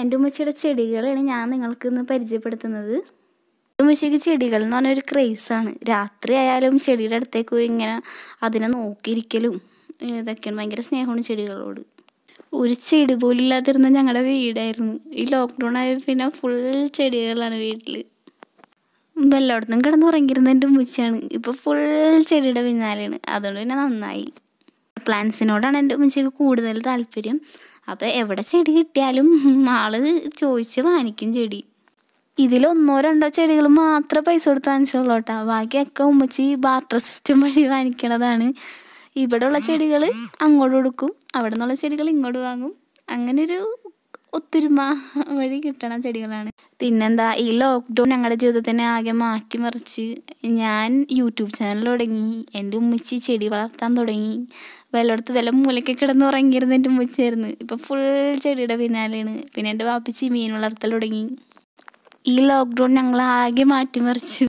എൻ്റെ ഉമ്മച്ചിയുടെ ചെടികളാണ് ഞാൻ നിങ്ങൾക്ക് ഇന്ന് പരിചയപ്പെടുത്തുന്നത് ഉമ്മച്ചിക്ക് ചെടികൾ എന്ന് പറഞ്ഞാൽ ഒരു ക്രേസാണ് രാത്രി ആയാലും ചെടിയുടെ അടുത്തേക്ക് പോയി ഇങ്ങനെ അതിനെ നോക്കിയിരിക്കലും ഇതൊക്കെയാണ് ഭയങ്കര സ്നേഹമാണ് ചെടികളോട് ഒരു ചെടി പോലും ഇല്ലാതിരുന്ന ഞങ്ങളുടെ വീടായിരുന്നു ഈ ലോക്ക്ഡൗൺ ആയ പിന്നെ ഫുൾ ചെടികളാണ് വീട്ടിൽ എല്ലായിടത്തും കിടന്നുറങ്ങിയിരുന്ന എൻ്റെ ഉമ്മച്ചിയാണ് ഇപ്പോൾ ഫുൾ ചെടിയുടെ പിന്നാലെയാണ് അതുകൊണ്ട് പിന്നെ നന്നായി പ്ലാന്റ്സിനോടാണ് എൻ്റെ ഉമ്മച്ചിക്ക് കൂടുതൽ താല്പര്യം അപ്പോൾ എവിടെ ചെടി കിട്ടിയാലും ആൾ ചോദിച്ച് വാങ്ങിക്കും ചെടി ഇതിലൊന്നോ ഒന്നോ രണ്ടോ ചെടികൾ മാത്രമേ പൈസ കൊടുത്ത് വാങ്ങിച്ചുള്ളൂ കേട്ടോ ബാക്കിയൊക്കെ ഉമ്മച്ചി ബാർട്ടർ സിസ്റ്റം വഴി വാങ്ങിക്കണതാണ് ഇവിടെയുള്ള ചെടികൾ അങ്ങോട്ട് കൊടുക്കും അവിടെ നിന്നുള്ള ചെടികൾ ഇങ്ങോട്ട് വാങ്ങും അങ്ങനൊരു ഒത്തിരിമ വഴി കിട്ടണ ചെടികളാണ് പിന്നെന്താ ഈ ലോക്ക്ഡൗൺ ഞങ്ങളുടെ ജീവിതത്തിനെ ആകെ മാറ്റി മറിച്ച് ഞാൻ യൂട്യൂബ് ചാനൽ തുടങ്ങി എൻ്റെ ഉമ്മച്ചി ചെടി വളർത്താൻ തുടങ്ങി വെള്ളടത്ത് വില മൂലയ്ക്ക് കിടന്ന് ഉറങ്ങിയിരുന്നു എൻ്റെ ഉമ്മച്ചിയായിരുന്നു ഇപ്പം ഫുൾ ചെടിയുടെ പിന്നാലെയാണ് പിന്നെ എൻ്റെ വാപ്പച്ചി മീൻ വളർത്തൽ തുടങ്ങി ഈ ലോക്ക്ഡൗൺ ഞങ്ങൾ ആകെ മാറ്റിമറിച്ചു